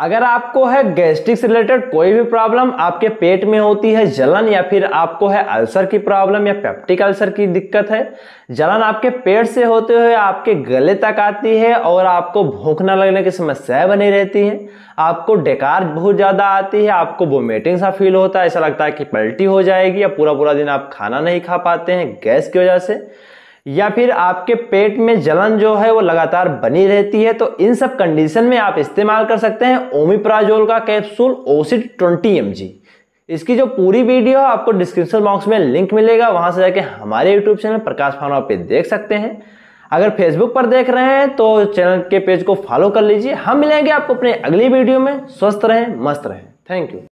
अगर आपको है गैस्ट्रिक से रिलेटेड कोई भी प्रॉब्लम आपके पेट में होती है जलन या फिर आपको है अल्सर की प्रॉब्लम या पेप्टिक अल्सर की दिक्कत है जलन आपके पेट से होते हुए आपके गले तक आती है और आपको भूख न लगने की समस्याएं बनी रहती हैं आपको डेकार बहुत ज़्यादा आती है आपको वोमिटिंग सा फील होता है ऐसा लगता है कि पलटी हो जाएगी या पूरा पूरा दिन आप खाना नहीं खा पाते हैं गैस की वजह से या फिर आपके पेट में जलन जो है वो लगातार बनी रहती है तो इन सब कंडीशन में आप इस्तेमाल कर सकते हैं ओमिप्राजोल का कैप्सूल ओसिड ट्वेंटी एम इसकी जो पूरी वीडियो है आपको डिस्क्रिप्शन बॉक्स में लिंक मिलेगा वहां से जाके हमारे यूट्यूब चैनल प्रकाश फानवा पे देख सकते हैं अगर फेसबुक पर देख रहे हैं तो चैनल के पेज को फॉलो कर लीजिए हम मिलेंगे आपको अपने अगली वीडियो में स्वस्थ रहें मस्त रहें थैंक यू